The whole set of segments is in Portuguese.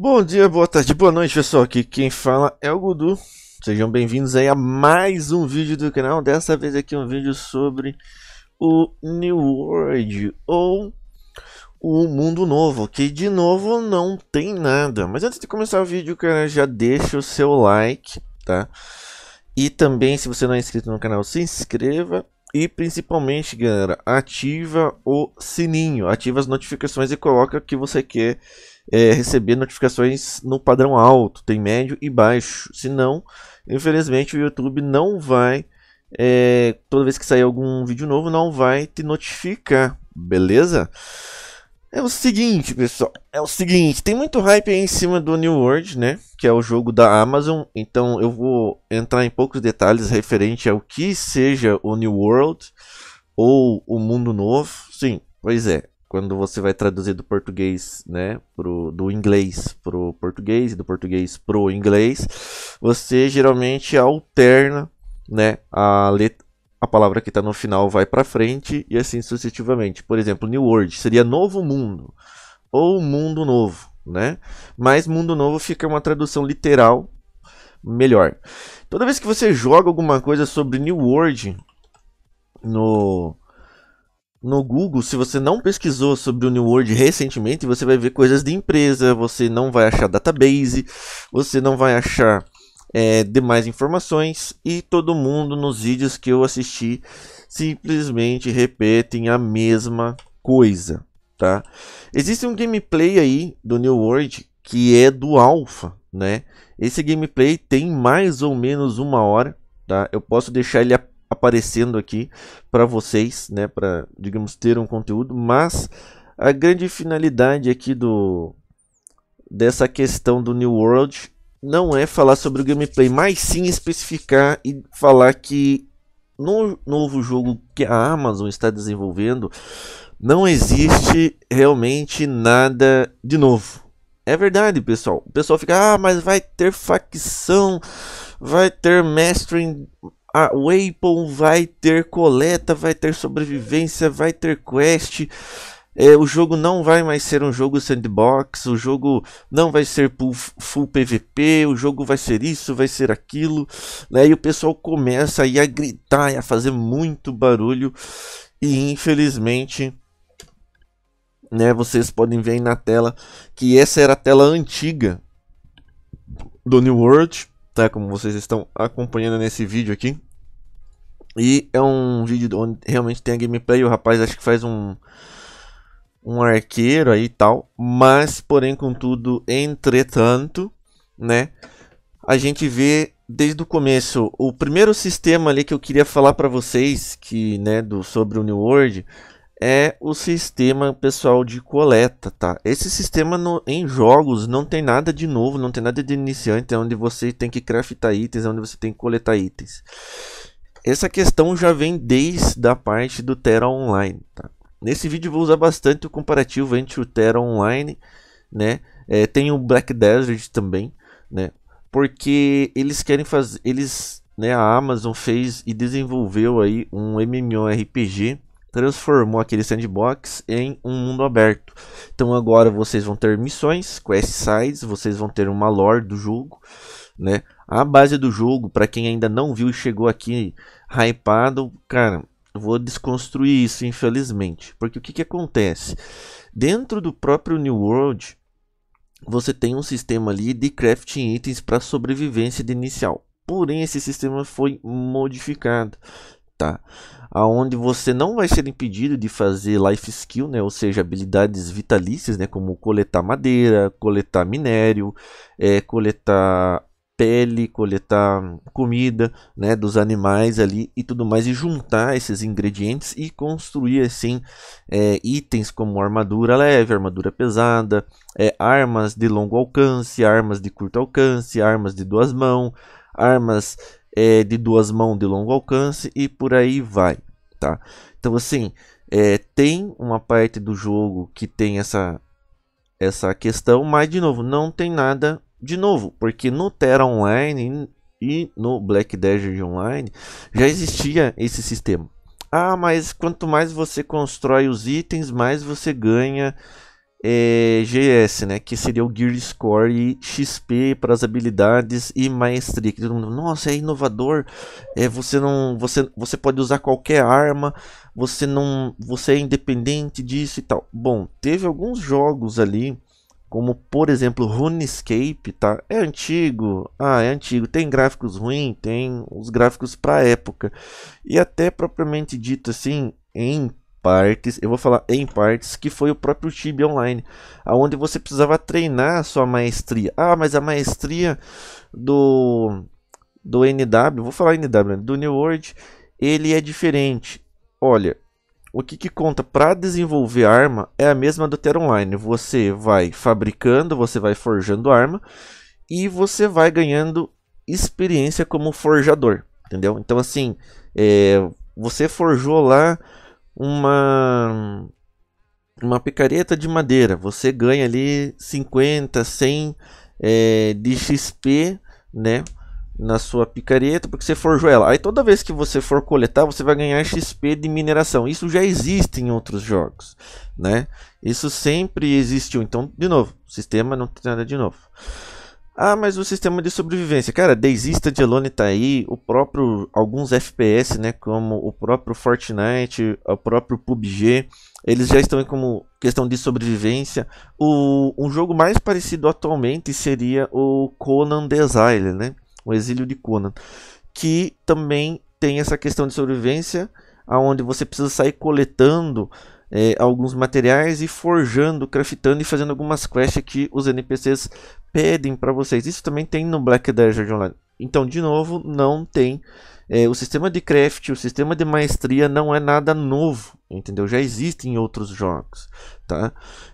Bom dia, boa tarde, boa noite pessoal, aqui quem fala é o Gudu Sejam bem-vindos aí a mais um vídeo do canal, dessa vez aqui é um vídeo sobre o New World ou o Mundo Novo Que de novo não tem nada, mas antes de começar o vídeo, cara, já deixa o seu like, tá? E também se você não é inscrito no canal, se inscreva e principalmente, galera, ativa o sininho, ativa as notificações e coloca o que você quer é, receber notificações no padrão alto, tem médio e baixo. Senão, infelizmente, o YouTube não vai, é, toda vez que sair algum vídeo novo, não vai te notificar, beleza? É o seguinte, pessoal, é o seguinte, tem muito hype aí em cima do New World, né, que é o jogo da Amazon, então eu vou entrar em poucos detalhes referente ao que seja o New World ou o Mundo Novo, sim, pois é, quando você vai traduzir do português, né, pro, do inglês pro português e do português pro inglês, você geralmente alterna, né, a letra, a palavra que está no final vai para frente e assim sucessivamente. Por exemplo, New World seria Novo Mundo ou Mundo Novo, né? Mas Mundo Novo fica uma tradução literal melhor. Toda vez que você joga alguma coisa sobre New World no no Google, se você não pesquisou sobre o New World recentemente, você vai ver coisas de empresa, você não vai achar database, você não vai achar é, demais informações e todo mundo nos vídeos que eu assisti simplesmente repetem a mesma coisa, tá? Existe um gameplay aí do New World que é do Alpha, né? Esse gameplay tem mais ou menos uma hora, tá? Eu posso deixar ele aparecendo aqui para vocês, né, para digamos ter um conteúdo, mas a grande finalidade aqui do dessa questão do New World não é falar sobre o gameplay, mas sim especificar e falar que no novo jogo que a Amazon está desenvolvendo não existe realmente nada de novo. É verdade, pessoal. O pessoal fica, ah, mas vai ter facção, vai ter mastering a Waypon vai ter coleta, vai ter sobrevivência, vai ter quest. É, o jogo não vai mais ser um jogo sandbox, o jogo não vai ser full, full PVP, o jogo vai ser isso, vai ser aquilo, né? E o pessoal começa a gritar e a fazer muito barulho e infelizmente, né? Vocês podem ver aí na tela que essa era a tela antiga do New World tá? Como vocês estão acompanhando nesse vídeo aqui. E é um vídeo onde realmente tem a gameplay, o rapaz acho que faz um um arqueiro aí e tal, mas porém contudo, entretanto, né? A gente vê desde o começo o primeiro sistema ali que eu queria falar para vocês que, né, do sobre o New World é o sistema pessoal de coleta, tá? Esse sistema no, em jogos não tem nada de novo, não tem nada de iniciante, é onde você tem que craftar itens, é onde você tem que coletar itens. Essa questão já vem desde a parte do Terra Online, tá? Nesse vídeo vou usar bastante o comparativo entre o Terra Online, né? É, tem o Black Desert também, né? Porque eles querem fazer, eles, né? A Amazon fez e desenvolveu aí um MMORPG transformou aquele sandbox em um mundo aberto. Então agora vocês vão ter missões, quest sides. vocês vão ter uma lore do jogo, né? A base do jogo, para quem ainda não viu e chegou aqui hypado, cara, vou desconstruir isso, infelizmente. Porque o que, que acontece? Dentro do próprio New World, você tem um sistema ali de crafting itens para sobrevivência de inicial. Porém, esse sistema foi modificado tá? Aonde você não vai ser impedido de fazer life skill, né? Ou seja, habilidades vitalícias, né? Como coletar madeira, coletar minério, é, coletar pele, coletar comida, né, dos animais ali e tudo mais e juntar esses ingredientes e construir assim é, itens como armadura leve, armadura pesada, é, armas de longo alcance, armas de curto alcance, armas de duas mãos, armas é, de duas mãos de longo alcance e por aí vai, tá? Então assim, é, tem uma parte do jogo que tem essa, essa questão, mas de novo, não tem nada de novo, porque no Terra Online e no Black Desert Online já existia esse sistema. Ah, mas quanto mais você constrói os itens, mais você ganha é, GS, né? Que seria o Gear Score e XP para as habilidades e maestria. Que todo mundo, nossa, é inovador. É, você não, você, você pode usar qualquer arma. Você não, você é independente disso e tal. Bom, teve alguns jogos ali, como por exemplo RuneScape, tá? É antigo, ah, é antigo. Tem gráficos ruins, tem os gráficos para época e até propriamente dito assim em partes, eu vou falar em partes, que foi o próprio Tibia Online, aonde você precisava treinar a sua maestria. Ah, mas a maestria do do NW, vou falar NW, né, do New World, ele é diferente. Olha, o que, que conta para desenvolver arma é a mesma do Terra Online. Você vai fabricando, você vai forjando arma e você vai ganhando experiência como forjador, entendeu? Então assim, é, você forjou lá uma uma picareta de madeira, você ganha ali 50, 100 é, de XP, né? Na sua picareta, porque você forjou ela. Aí toda vez que você for coletar, você vai ganhar XP de mineração. Isso já existe em outros jogos, né? Isso sempre existiu. Então, de novo, o sistema não tem nada de novo. Ah, mas o sistema de sobrevivência. Cara, Daisy Standalone tá aí, o próprio alguns FPS, né, como o próprio Fortnite, o próprio PUBG, eles já estão como questão de sobrevivência. O um jogo mais parecido atualmente seria o Conan Desire, né? O Exílio de Conan, que também tem essa questão de sobrevivência, aonde você precisa sair coletando é, alguns materiais e forjando, craftando e fazendo algumas quests que os NPCs pedem para vocês. Isso também tem no Black Desert Online. Então, de novo, não tem. É, o sistema de craft, o sistema de maestria não é nada novo, entendeu? Já existe em outros jogos, tá?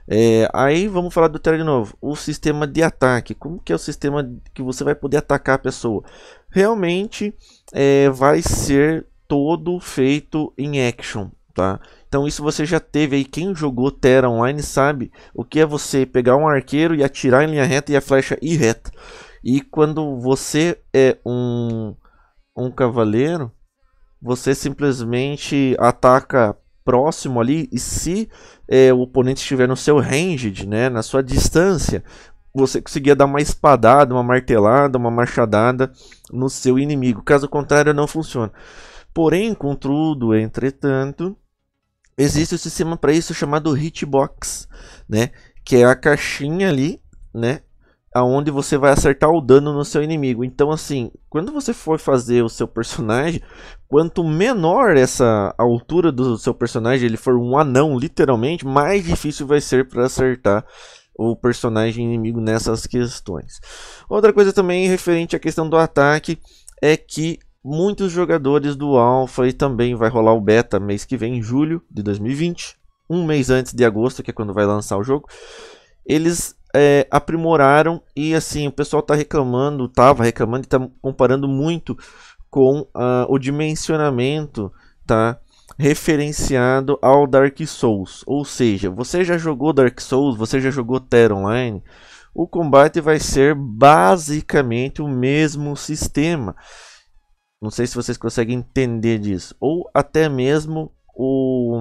É, aí vamos falar do Terra de novo. O sistema de ataque, como que é o sistema que você vai poder atacar a pessoa? Realmente é, vai ser todo feito em action, tá? Então isso você já teve aí, quem jogou Terra Online sabe o que é você pegar um arqueiro e atirar em linha reta e a flecha ir reta. E quando você é um, um cavaleiro, você simplesmente ataca próximo ali e se é, o oponente estiver no seu ranged, né, na sua distância, você conseguia dar uma espadada, uma martelada, uma machadada no seu inimigo. Caso contrário, não funciona. Porém, contudo, entretanto, existe um sistema para isso chamado hitbox, né? Que é a caixinha ali, né? Aonde você vai acertar o dano no seu inimigo. Então, assim, quando você for fazer o seu personagem, quanto menor essa altura do seu personagem, ele for um anão, literalmente, mais difícil vai ser para acertar o personagem inimigo nessas questões. Outra coisa também referente à questão do ataque é que muitos jogadores do Alpha e também vai rolar o Beta mês que vem, em julho de 2020, um mês antes de agosto, que é quando vai lançar o jogo. Eles é, aprimoraram e assim, o pessoal está reclamando, tava reclamando e tá comparando muito com uh, o dimensionamento, tá? Referenciado ao Dark Souls, ou seja, você já jogou Dark Souls, você já jogou Terra Online, o combate vai ser basicamente o mesmo sistema. Não sei se vocês conseguem entender disso. Ou até mesmo o,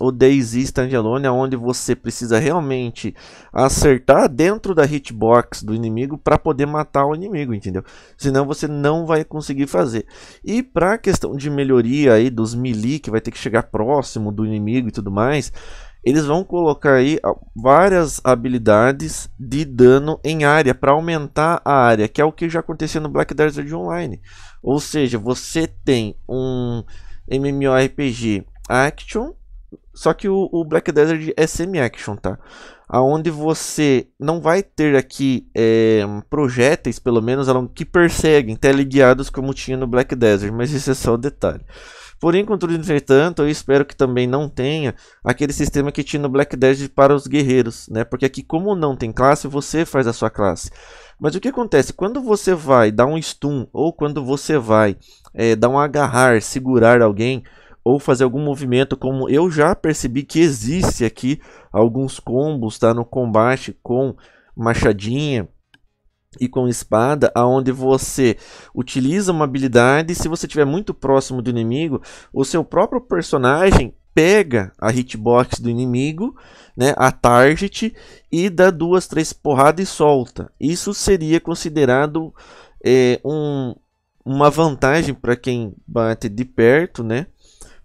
o DayZ Standalone, onde você precisa realmente acertar dentro da hitbox do inimigo para poder matar o inimigo, entendeu? Senão você não vai conseguir fazer. E para a questão de melhoria aí dos melee, que vai ter que chegar próximo do inimigo e tudo mais, eles vão colocar aí várias habilidades de dano em área para aumentar a área, que é o que já aconteceu no Black Desert Online. Ou seja, você tem um MMORPG Action, só que o, o Black Desert é semi-action, tá? Aonde você não vai ter aqui é, projéteis, pelo menos, que perseguem teleguiados como tinha no Black Desert, mas isso é só o detalhe. Porém, contudo, entretanto, eu espero que também não tenha aquele sistema que tinha no Black Desert para os guerreiros, né? Porque aqui, como não tem classe, você faz a sua classe. Mas o que acontece? Quando você vai dar um stun, ou quando você vai é, dar um agarrar, segurar alguém, ou fazer algum movimento, como eu já percebi que existe aqui alguns combos, tá? No combate com machadinha, e com espada, aonde você utiliza uma habilidade, se você estiver muito próximo do inimigo, o seu próprio personagem pega a hitbox do inimigo, né, a target e dá duas, três porradas e solta. Isso seria considerado é, um, uma vantagem para quem bate de perto, né?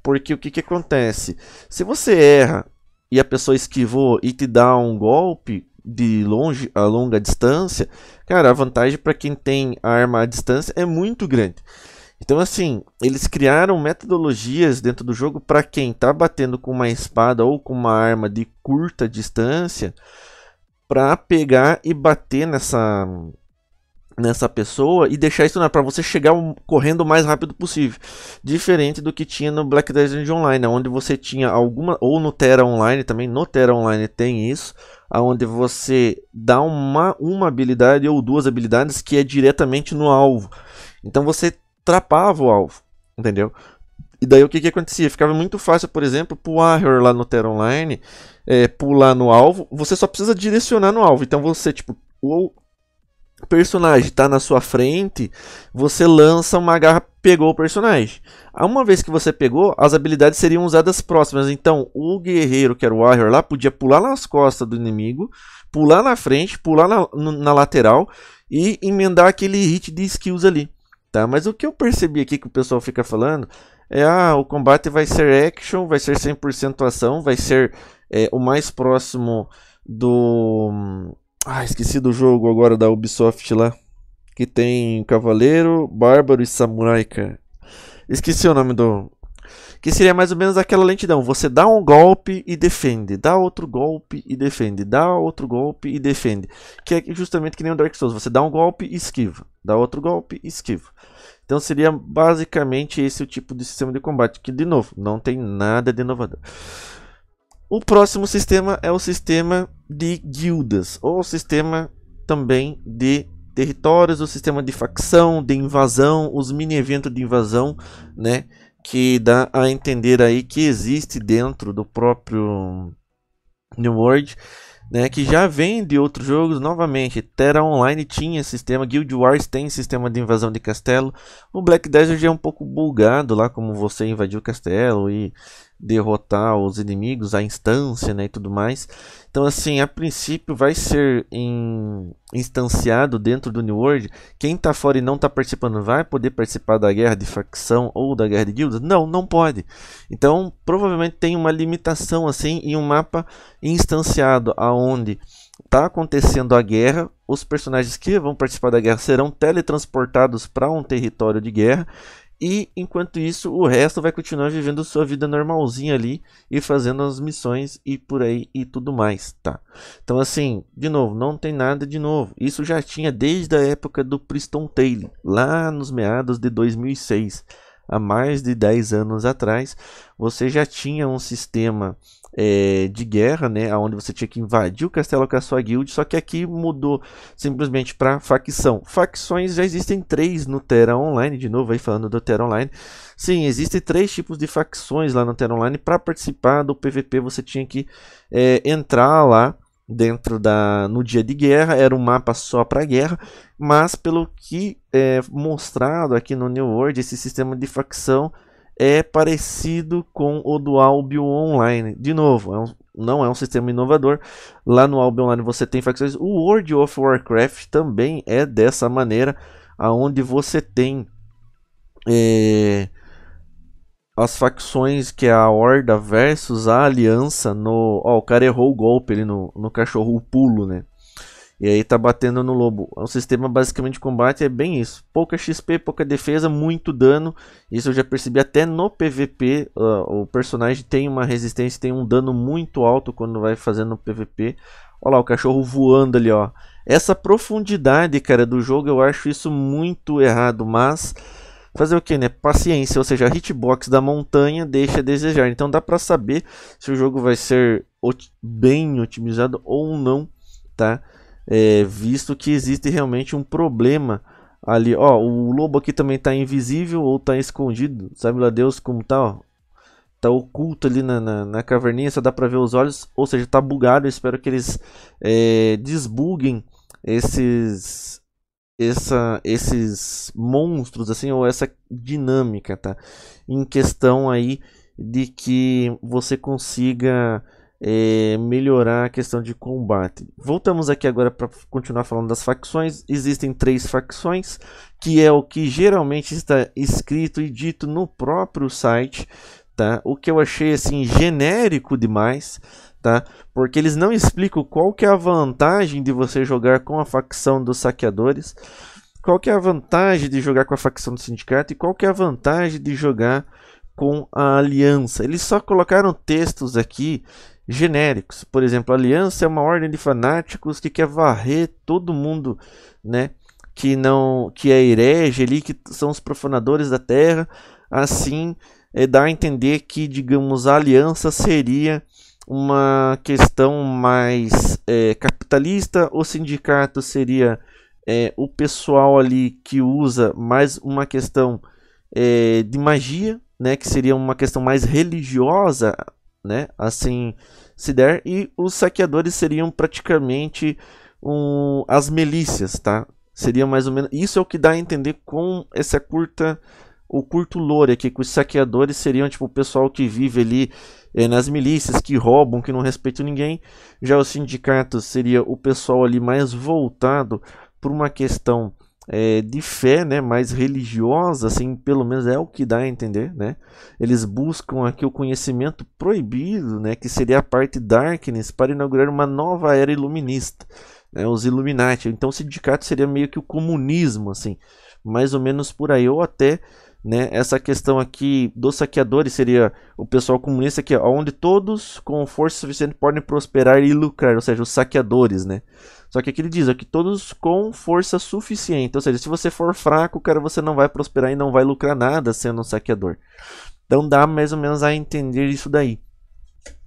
Porque o que, que acontece? Se você erra e a pessoa esquivou e te dá um golpe, de longe a longa distância, cara, a vantagem para quem tem a arma à distância é muito grande. Então, assim, eles criaram metodologias dentro do jogo para quem está batendo com uma espada ou com uma arma de curta distância para pegar e bater nessa nessa pessoa e deixar isso para você chegar correndo o mais rápido possível. Diferente do que tinha no Black Desert Online, onde você tinha alguma ou no Terra Online também, no Terra Online tem isso, aonde você dá uma, uma habilidade ou duas habilidades que é diretamente no alvo. Então você trapava o alvo, entendeu? E daí o que, que acontecia? Ficava muito fácil, por exemplo, pro Warrior lá no Terra Online é, pular no alvo. Você só precisa direcionar no alvo. Então você, tipo, ou personagem está na sua frente, você lança uma garra, pegou o personagem. Uma vez que você pegou, as habilidades seriam usadas próximas. Então, o guerreiro, que era o Warrior lá, podia pular nas costas do inimigo, pular na frente, pular na, na lateral e emendar aquele hit de skills ali. Tá? Mas o que eu percebi aqui que o pessoal fica falando é: ah, o combate vai ser action, vai ser 100% ação, vai ser é, o mais próximo do ah, esqueci do jogo agora da Ubisoft lá. Que tem Cavaleiro, Bárbaro e Samurai, cara. Esqueci o nome do. Que seria mais ou menos aquela lentidão. Você dá um golpe e defende. Dá outro golpe e defende. Dá outro golpe e defende. Que é justamente que nem o Dark Souls. Você dá um golpe e esquiva. Dá outro golpe e esquiva. Então seria basicamente esse o tipo de sistema de combate. Que, de novo, não tem nada de inovador. O próximo sistema é o sistema de guildas, ou sistema também de territórios, o sistema de facção, de invasão, os mini eventos de invasão, né, que dá a entender aí que existe dentro do próprio New World, né, que já vem de outros jogos novamente. Terra Online tinha sistema, Guild Wars tem sistema de invasão de castelo. O Black Desert é um pouco bugado lá como você invadiu o castelo e derrotar os inimigos, a instância né, e tudo mais. Então, assim, a princípio vai ser em, instanciado dentro do New World. Quem está fora e não está participando vai poder participar da guerra de facção ou da guerra de guildas? Não, não pode. Então, provavelmente tem uma limitação assim em um mapa instanciado, aonde está acontecendo a guerra, os personagens que vão participar da guerra serão teletransportados para um território de guerra e enquanto isso, o resto vai continuar vivendo sua vida normalzinha ali e fazendo as missões e por aí e tudo mais, tá? Então, assim, de novo, não tem nada de novo. Isso já tinha desde a época do Priston Taylor, lá nos meados de 2006 há mais de 10 anos atrás, você já tinha um sistema é, de guerra, né, onde você tinha que invadir o castelo com a sua guild, só que aqui mudou simplesmente para facção. Facções já existem três no Terra Online, de novo aí falando do Terra Online. Sim, existem três tipos de facções lá no Terra Online. Para participar do PVP você tinha que é, entrar lá dentro da no dia de guerra era um mapa só para guerra mas pelo que é mostrado aqui no New World esse sistema de facção é parecido com o do Albion Online de novo é um, não é um sistema inovador lá no Albion Online você tem facções o World of Warcraft também é dessa maneira aonde você tem é, as facções que é a Horda versus a Aliança no. Ó, oh, o cara errou o golpe ali no, no cachorro, o pulo, né? E aí tá batendo no lobo. O é sistema basicamente de combate é bem isso: pouca XP, pouca defesa, muito dano. Isso eu já percebi até no PVP. Uh, o personagem tem uma resistência, tem um dano muito alto quando vai fazendo PVP. Olha lá o cachorro voando ali, ó. Essa profundidade, cara, do jogo eu acho isso muito errado, mas Fazer o que, né? Paciência, ou seja, a hitbox da montanha deixa a desejar. Então dá para saber se o jogo vai ser bem otimizado ou não, tá? É, visto que existe realmente um problema ali. Ó, o lobo aqui também tá invisível ou tá escondido, sabe lá Deus como tá, ó. Tá oculto ali na, na, na caverninha, só dá pra ver os olhos, ou seja, tá bugado. Eu espero que eles é, desbuguem esses, essa, esses monstros, assim, ou essa dinâmica, tá? Em questão aí de que você consiga é, melhorar a questão de combate. Voltamos aqui agora para continuar falando das facções. Existem três facções, que é o que geralmente está escrito e dito no próprio site, tá? O que eu achei assim genérico demais tá? Porque eles não explicam qual que é a vantagem de você jogar com a facção dos saqueadores, qual que é a vantagem de jogar com a facção do sindicato e qual que é a vantagem de jogar com a aliança. Eles só colocaram textos aqui genéricos. Por exemplo, a aliança é uma ordem de fanáticos que quer varrer todo mundo, né? Que não, que é herege ali, que são os profanadores da terra. Assim, é, dá a entender que, digamos, a aliança seria uma questão mais é, capitalista, o sindicato seria é, o pessoal ali que usa mais uma questão é, de magia, né, que seria uma questão mais religiosa, né, assim se der, e os saqueadores seriam praticamente um, as milícias, tá? Seria mais ou menos. Isso é o que dá a entender com essa curta o curto aqui que os saqueadores seriam tipo o pessoal que vive ali eh, nas milícias, que roubam, que não respeitam ninguém. Já os sindicatos seria o pessoal ali mais voltado por uma questão eh, de fé, né, mais religiosa, assim, pelo menos é o que dá a entender, né? Eles buscam aqui o conhecimento proibido, né, que seria a parte darkness para inaugurar uma nova era iluminista, né, os Illuminati. Então, o sindicato seria meio que o comunismo, assim, mais ou menos por aí ou até né? Essa questão aqui dos saqueadores seria o pessoal comunista que ó, onde todos com força suficiente podem prosperar e lucrar, ou seja, os saqueadores, né? Só que aqui ele diz ó, que todos com força suficiente, ou seja, se você for fraco, cara, você não vai prosperar e não vai lucrar nada sendo um saqueador. Então dá mais ou menos a entender isso daí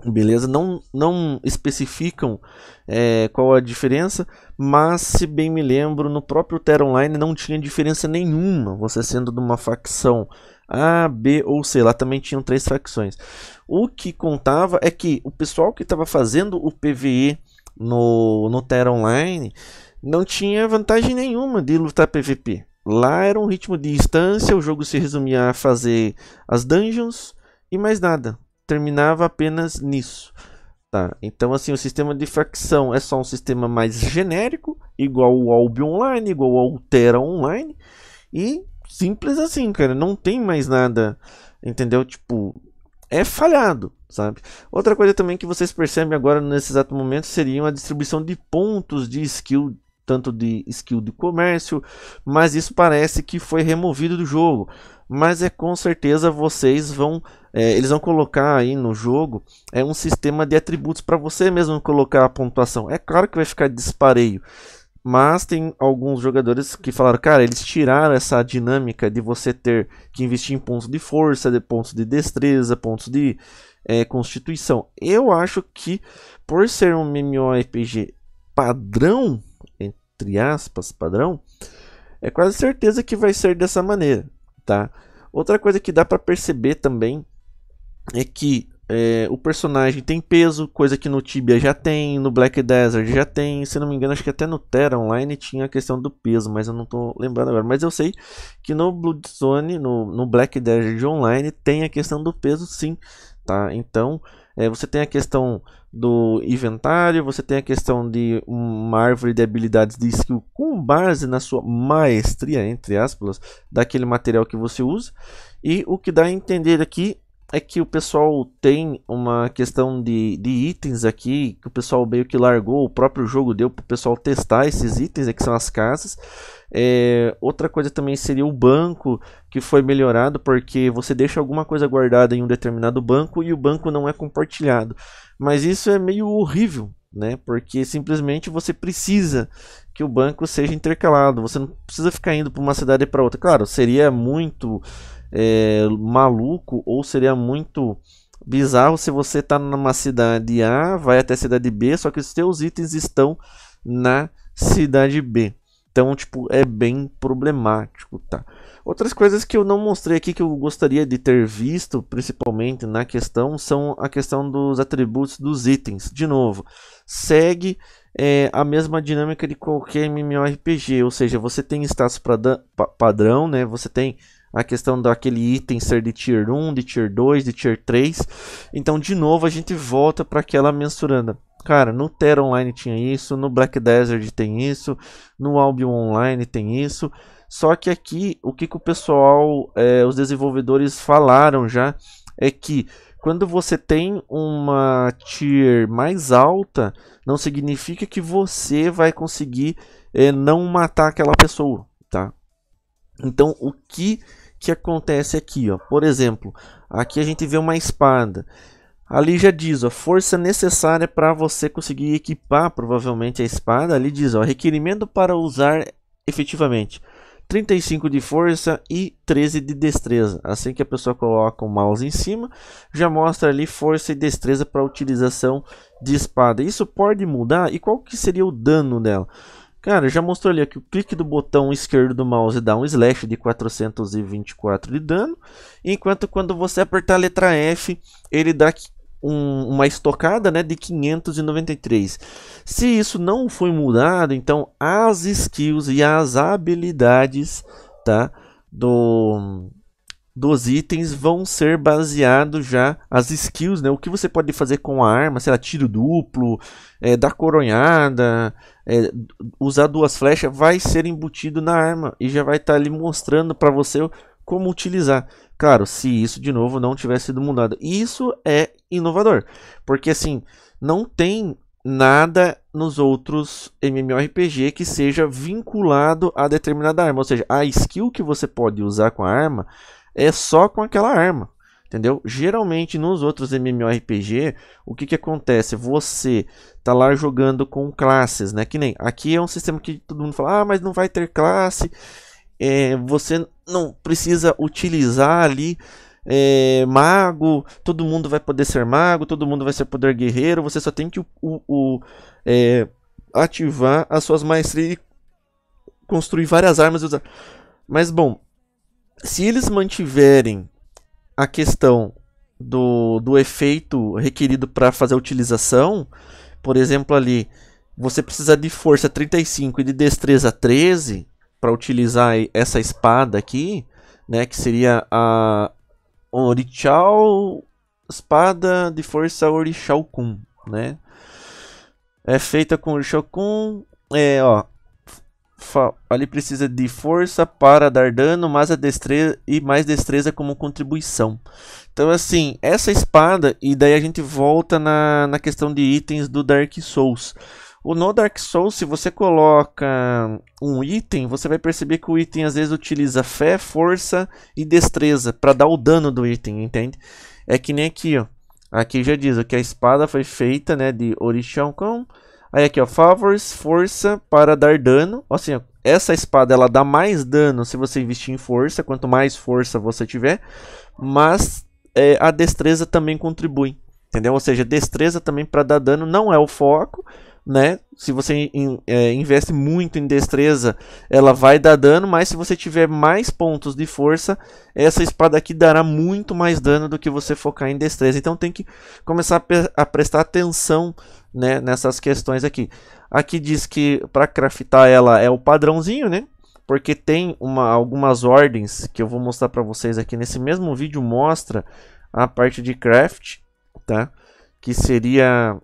beleza? Não, não especificam é, qual a diferença, mas se bem me lembro, no próprio Terra Online não tinha diferença nenhuma, você sendo de uma facção A, B ou C, lá também tinham três facções. O que contava é que o pessoal que estava fazendo o PVE no, no Terra Online não tinha vantagem nenhuma de lutar PVP. Lá era um ritmo de instância, o jogo se resumia a fazer as dungeons e mais nada terminava apenas nisso. Tá, então assim, o sistema de facção é só um sistema mais genérico, igual o Albi Online, igual ao Altera Online, e simples assim, cara, não tem mais nada, entendeu? Tipo, é falhado, sabe? Outra coisa também que vocês percebem agora nesse exato momento seria a distribuição de pontos de skill tanto de skill de comércio, mas isso parece que foi removido do jogo mas é com certeza vocês vão é, eles vão colocar aí no jogo é um sistema de atributos para você mesmo colocar a pontuação. É claro que vai ficar dispareio, mas tem alguns jogadores que falaram, cara, eles tiraram essa dinâmica de você ter que investir em pontos de força, de pontos de destreza, pontos de é, constituição. Eu acho que por ser um MMORPG padrão, entre aspas, padrão, é quase certeza que vai ser dessa maneira tá? Outra coisa que dá para perceber também é que é, o personagem tem peso, coisa que no Tibia já tem, no Black Desert já tem, se não me engano, acho que até no Terra Online tinha a questão do peso, mas eu não tô lembrando agora. Mas eu sei que no Bloodzone, no, no Black Desert Online, tem a questão do peso sim, tá? Então, é, você tem a questão do inventário, você tem a questão de uma árvore de habilidades de skill com base na sua maestria, entre aspas, daquele material que você usa. E o que dá a entender aqui é que o pessoal tem uma questão de, de itens aqui, que o pessoal meio que largou, o próprio jogo deu para o pessoal testar esses itens, é que são as casas. É, outra coisa também seria o banco, que foi melhorado porque você deixa alguma coisa guardada em um determinado banco e o banco não é compartilhado. Mas isso é meio horrível, né? Porque simplesmente você precisa que o banco seja intercalado. Você não precisa ficar indo para uma cidade e para outra. Claro, seria muito é, maluco ou seria muito bizarro se você está numa cidade A, vai até a cidade B, só que os seus itens estão na cidade B. Então, tipo, é bem problemático, tá? Outras coisas que eu não mostrei aqui que eu gostaria de ter visto, principalmente na questão, são a questão dos atributos dos itens. De novo, segue é, a mesma dinâmica de qualquer MMORPG, ou seja, você tem status padrão, né? Você tem a questão daquele item ser de tier 1, de tier 2, de tier 3. Então, de novo, a gente volta para aquela mensuranda. Cara, no Terra Online tinha isso, no Black Desert tem isso, no Albion Online tem isso. Só que aqui, o que, que o pessoal, é, os desenvolvedores falaram já, é que quando você tem uma tier mais alta, não significa que você vai conseguir é, não matar aquela pessoa, tá? Então, o que que acontece aqui, ó. Por exemplo, aqui a gente vê uma espada. Ali já diz, ó, força necessária para você conseguir equipar provavelmente a espada. Ali diz, ó, requerimento para usar efetivamente. 35 de força e 13 de destreza. Assim que a pessoa coloca o mouse em cima, já mostra ali força e destreza para utilização de espada. Isso pode mudar e qual que seria o dano dela? Cara, já mostrou ali que o clique do botão esquerdo do mouse dá um slash de 424 de dano, enquanto quando você apertar a letra F, ele dá um, uma estocada né, de 593. Se isso não foi mudado, então as skills e as habilidades tá, do, dos itens vão ser baseados já as skills, né? O que você pode fazer com a arma, sei lá, tiro duplo, é, dar coronhada, é, usar duas flechas, vai ser embutido na arma e já vai estar tá ali mostrando para você como utilizar. Claro, se isso de novo não tivesse sido mudado. Isso é inovador, porque assim, não tem nada nos outros MMORPG que seja vinculado a determinada arma, ou seja, a skill que você pode usar com a arma é só com aquela arma. Entendeu? Geralmente nos outros MMORPG, o que, que acontece? Você tá lá jogando com classes, né? Que nem aqui é um sistema que todo mundo fala, ah, mas não vai ter classe. É, você não precisa utilizar ali é, mago, todo mundo vai poder ser mago, todo mundo vai ser poder guerreiro, você só tem que o, o, é, ativar as suas maestrias e construir várias armas e usar. Mas bom, se eles mantiverem a questão do, do efeito requerido para fazer a utilização, por exemplo, ali você precisa de força 35 e de destreza 13 para utilizar essa espada aqui, né, que seria a Orichal espada de força Orishal Kun, né? É feita com Orishal Kun, é, ó, ali precisa de força para dar dano, mas a destreza e mais destreza como contribuição. Então assim, essa espada e daí a gente volta na, na questão de itens do Dark Souls. O no Dark Souls, se você coloca um item, você vai perceber que o item às vezes utiliza fé, força e destreza para dar o dano do item, entende? É que nem aqui, ó. Aqui já diz ó, que a espada foi feita, né, de orixão com Aí aqui, ó, favors, força para dar dano. assim, ó, essa espada ela dá mais dano se você investir em força, quanto mais força você tiver, mas é, a destreza também contribui, entendeu? Ou seja, destreza também para dar dano não é o foco, né? Se você é, investe muito em destreza, ela vai dar dano, mas se você tiver mais pontos de força, essa espada aqui dará muito mais dano do que você focar em destreza. Então tem que começar a, pre a prestar atenção né, nessas questões aqui. Aqui diz que para craftar ela é o padrãozinho, né? Porque tem uma, algumas ordens que eu vou mostrar para vocês aqui nesse mesmo vídeo mostra a parte de craft, tá? Que seria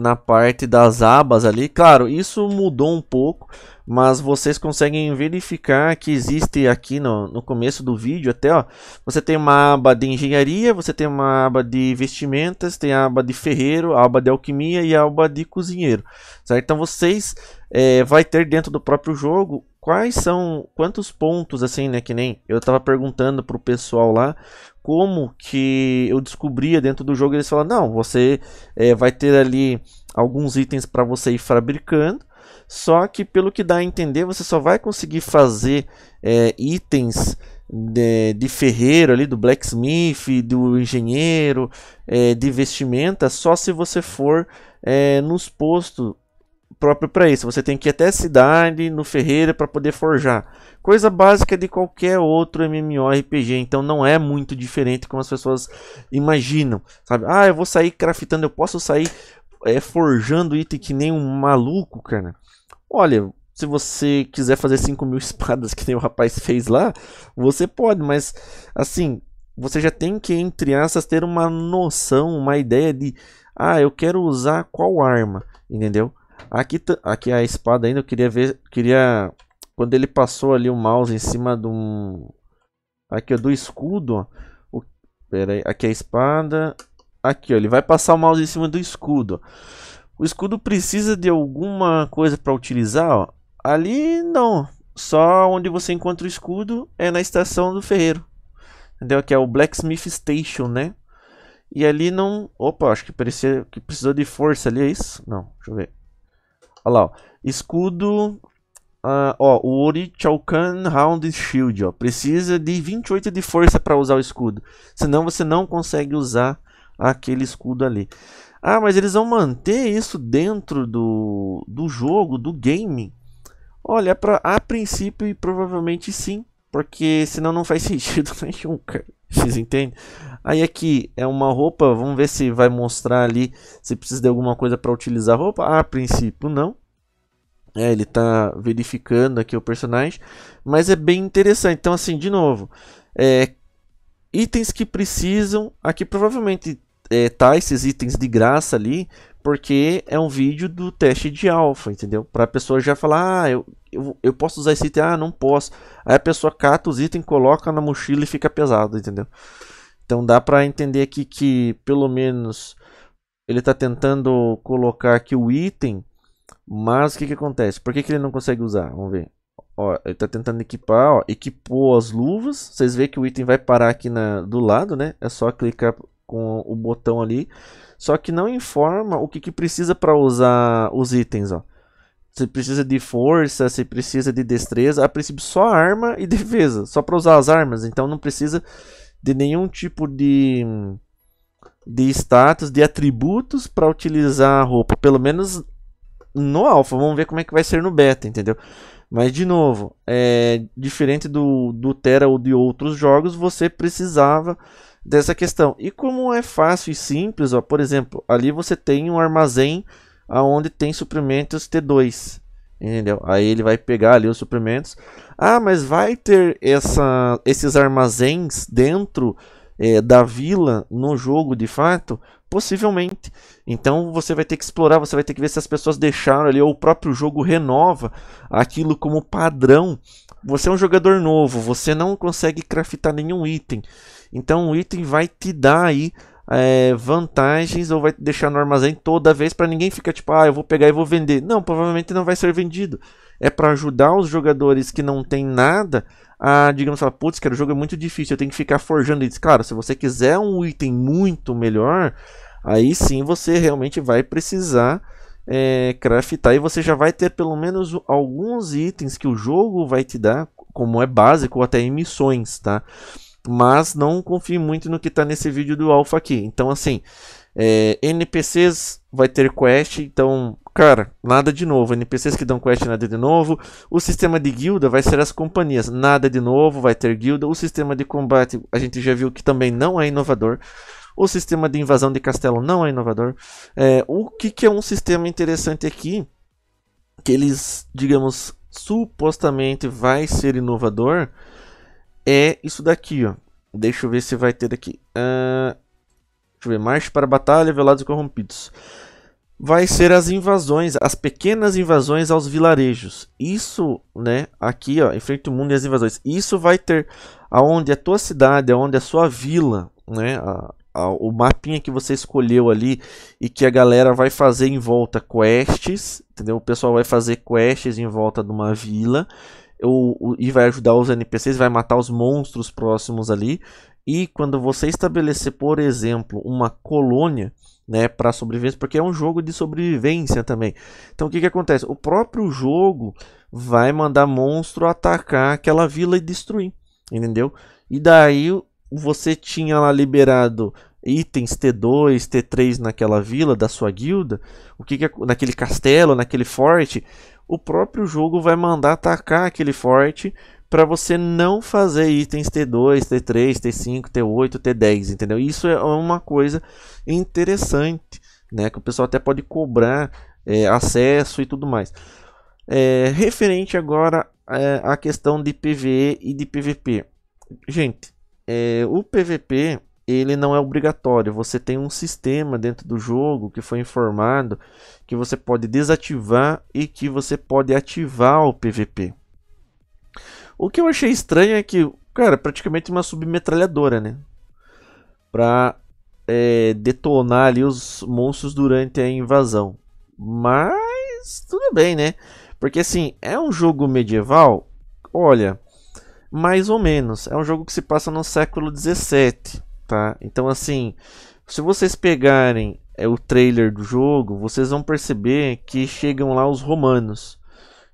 na parte das abas ali. Claro, isso mudou um pouco, mas vocês conseguem verificar que existe aqui no, no começo do vídeo até, ó. Você tem uma aba de engenharia, você tem uma aba de vestimentas, tem a aba de ferreiro, a aba de alquimia e a aba de cozinheiro, certo? Então vocês é, vai ter dentro do próprio jogo quais são quantos pontos assim, né, que nem eu tava perguntando pro pessoal lá como que eu descobria dentro do jogo, eles falaram: "Não, você é, vai ter ali alguns itens para você ir fabricando, só que pelo que dá a entender, você só vai conseguir fazer é, itens de, de, ferreiro ali, do blacksmith, do engenheiro, é, de vestimenta, só se você for é, nos postos próprio para isso. Você tem que ir até a cidade, no Ferreira, para poder forjar. Coisa básica de qualquer outro MMORPG. Então não é muito diferente como as pessoas imaginam. Sabe? Ah, eu vou sair craftando, eu posso sair é, forjando item que nem um maluco, cara. Olha, se você quiser fazer 5 mil espadas que nem o rapaz fez lá, você pode, mas assim, você já tem que, entre aspas, ter uma noção, uma ideia de ah, eu quero usar qual arma, entendeu? Aqui, aqui a espada ainda, eu queria ver, queria... Quando ele passou ali o mouse em cima de um... Aqui, ó, do escudo, ó. O, pera aí, aqui é a espada. Aqui, ó, ele vai passar o mouse em cima do escudo. O escudo precisa de alguma coisa para utilizar, ó. Ali, não. Só onde você encontra o escudo é na estação do ferreiro. Entendeu? aqui é o Blacksmith Station, né? E ali não... Opa, acho que parecia que precisou de força ali, é isso? Não, deixa eu ver. Olha lá, ó. Escudo. Uh, ó, o Ori Chaukan Round Shield, ó. Precisa de 28 de força para usar o escudo. Senão você não consegue usar aquele escudo ali. Ah, mas eles vão manter isso dentro do, do jogo, do game? Olha, pra, a princípio e provavelmente sim. Porque senão não faz sentido nenhum, cara. Vocês entendem? Aí aqui é uma roupa, vamos ver se vai mostrar ali se precisa de alguma coisa para utilizar a roupa. Ah, a princípio não. É, ele está verificando aqui o personagem, mas é bem interessante. Então assim, de novo, é, itens que precisam, aqui provavelmente é, tá esses itens de graça ali, porque é um vídeo do teste de alfa, entendeu? Para a pessoa já falar, ah, eu, eu, eu posso usar esse item, ah, não posso. Aí a pessoa cata os itens, coloca na mochila e fica pesado, entendeu? Então dá para entender aqui que pelo menos ele está tentando colocar aqui o item, mas o que, que acontece? Por que, que ele não consegue usar? Vamos ver. Ó, ele está tentando equipar, ó, equipou as luvas. Vocês veem que o item vai parar aqui na, do lado, né? É só clicar com o botão ali. Só que não informa o que, que precisa para usar os itens, ó. Você precisa de força, você precisa de destreza, a princípio só arma e defesa, só para usar as armas, então não precisa de nenhum tipo de de status, de atributos para utilizar a roupa, pelo menos no alfa. Vamos ver como é que vai ser no beta, entendeu? Mas, de novo, é diferente do, do Terra ou de outros jogos, você precisava dessa questão. E como é fácil e simples, ó, por exemplo, ali você tem um armazém aonde tem suprimentos T2. Entendeu? Aí ele vai pegar ali os suprimentos. Ah, mas vai ter essa, esses armazéns dentro é, da vila no jogo de fato? Possivelmente. Então você vai ter que explorar, você vai ter que ver se as pessoas deixaram ali, ou o próprio jogo renova aquilo como padrão. Você é um jogador novo, você não consegue craftar nenhum item. Então o item vai te dar aí é, vantagens ou vai deixar no armazém toda vez para ninguém ficar tipo, ah, eu vou pegar e vou vender. Não, provavelmente não vai ser vendido. É para ajudar os jogadores que não tem nada ah, digamos, fala, putz, cara, o jogo é muito difícil, eu tenho que ficar forjando itens. Claro, se você quiser um item muito melhor, aí sim você realmente vai precisar é, craftar e você já vai ter pelo menos alguns itens que o jogo vai te dar, como é básico, ou até em missões, tá? Mas não confie muito no que está nesse vídeo do Alpha aqui. Então, assim, é, NPCs vai ter quest, então Cara, nada de novo. NPCs que dão quest, nada de novo. O sistema de guilda vai ser as companhias. Nada de novo, vai ter guilda. O sistema de combate, a gente já viu que também não é inovador. O sistema de invasão de castelo não é inovador. É, o que, que é um sistema interessante aqui? Que eles, digamos, supostamente vai ser inovador. É isso daqui, ó. Deixa eu ver se vai ter aqui. Uh, deixa eu ver. Marche para a batalha, velados e corrompidos vai ser as invasões, as pequenas invasões aos vilarejos. Isso, né, aqui, ó, em frente ao mundo e as invasões. Isso vai ter aonde a tua cidade, aonde a sua vila, né, a, a, o mapinha que você escolheu ali e que a galera vai fazer em volta quests, entendeu? O pessoal vai fazer quests em volta de uma vila. ou e vai ajudar os NPCs, vai matar os monstros próximos ali. E quando você estabelecer, por exemplo, uma colônia, né, para sobrevivência, porque é um jogo de sobrevivência também. Então o que, que acontece? O próprio jogo vai mandar monstro atacar aquela vila e destruir, entendeu? E daí você tinha lá liberado itens T2, T3 naquela vila da sua guilda, o que, que naquele castelo, naquele forte, o próprio jogo vai mandar atacar aquele forte para você não fazer itens T2, T3, T5, T8, T10, entendeu? Isso é, é uma coisa interessante, né? Que o pessoal até pode cobrar é, acesso e tudo mais. É, referente agora é, à questão de PVE e de PVP. Gente, é, o PVP ele não é obrigatório. Você tem um sistema dentro do jogo que foi informado que você pode desativar e que você pode ativar o PVP. O que eu achei estranho é que, cara, praticamente uma submetralhadora, né? Pra é, detonar ali os monstros durante a invasão. Mas tudo bem, né? Porque assim, é um jogo medieval, olha, mais ou menos. É um jogo que se passa no século 17, tá? Então assim, se vocês pegarem é, o trailer do jogo, vocês vão perceber que chegam lá os romanos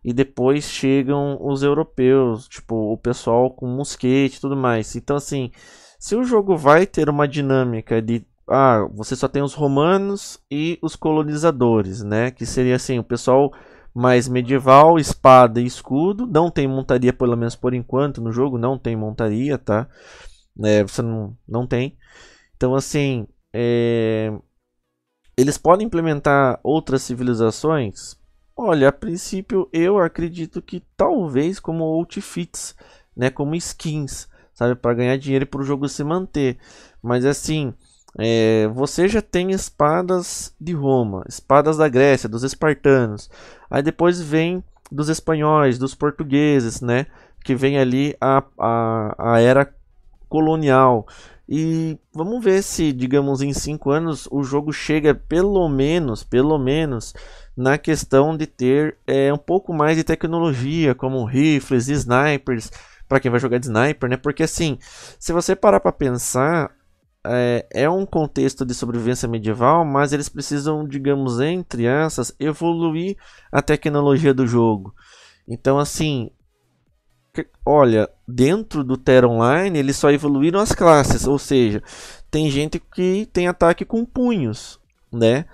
e depois chegam os europeus, tipo, o pessoal com mosquete e tudo mais. Então, assim, se o jogo vai ter uma dinâmica de ah, você só tem os romanos e os colonizadores, né? Que seria assim, o pessoal mais medieval, espada e escudo. Não tem montaria, pelo menos por enquanto, no jogo não tem montaria, tá? É, você não, não tem. Então, assim, é... eles podem implementar outras civilizações? Olha, a princípio eu acredito que talvez como outfits, né, como skins, sabe, para ganhar dinheiro para o jogo se manter. Mas assim, é, você já tem espadas de Roma, espadas da Grécia, dos espartanos. Aí depois vem dos espanhóis, dos portugueses, né, que vem ali a, a, a era colonial. E vamos ver se, digamos, em 5 anos o jogo chega pelo menos, pelo menos na questão de ter é, um pouco mais de tecnologia, como rifles, snipers, para quem vai jogar de sniper, né? Porque assim, se você parar para pensar, é, é, um contexto de sobrevivência medieval, mas eles precisam, digamos, entre essas, evoluir a tecnologia do jogo. Então, assim, que, olha, dentro do Terra Online eles só evoluíram as classes, ou seja, tem gente que tem ataque com punhos, né?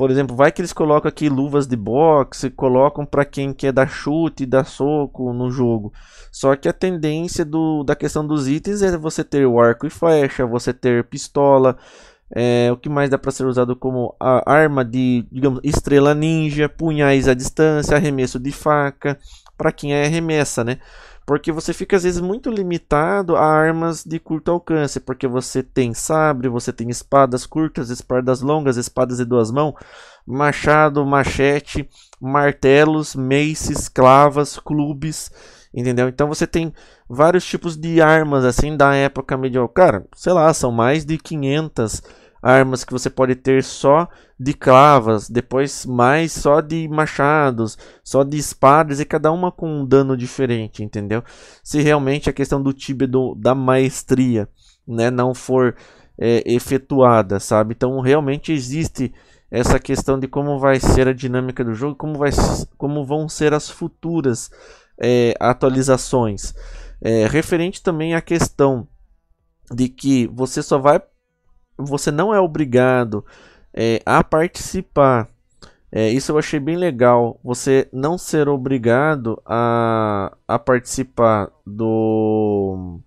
Por exemplo, vai que eles colocam aqui luvas de boxe, colocam para quem quer dar chute, dar soco no jogo. Só que a tendência do, da questão dos itens é você ter o arco e flecha, você ter pistola, é, o que mais dá para ser usado como arma de, digamos, estrela ninja, punhais à distância, arremesso de faca, para quem é arremessa, né? Porque você fica às vezes muito limitado a armas de curto alcance, porque você tem sabre, você tem espadas curtas, espadas longas, espadas de duas mãos, machado, machete, martelos, maces, clavas, clubes, entendeu? Então você tem vários tipos de armas assim da época medieval. Cara, sei lá, são mais de 500 armas que você pode ter só de clavas, depois mais só de machados, só de espadas e cada uma com um dano diferente, entendeu? Se realmente a questão do Tibia do, da maestria, né, não for é, efetuada, sabe? Então realmente existe essa questão de como vai ser a dinâmica do jogo, como vai, como vão ser as futuras é, atualizações. É, referente também à questão de que você só vai você não é obrigado é, a participar. É, isso eu achei bem legal. Você não ser obrigado a, a participar do,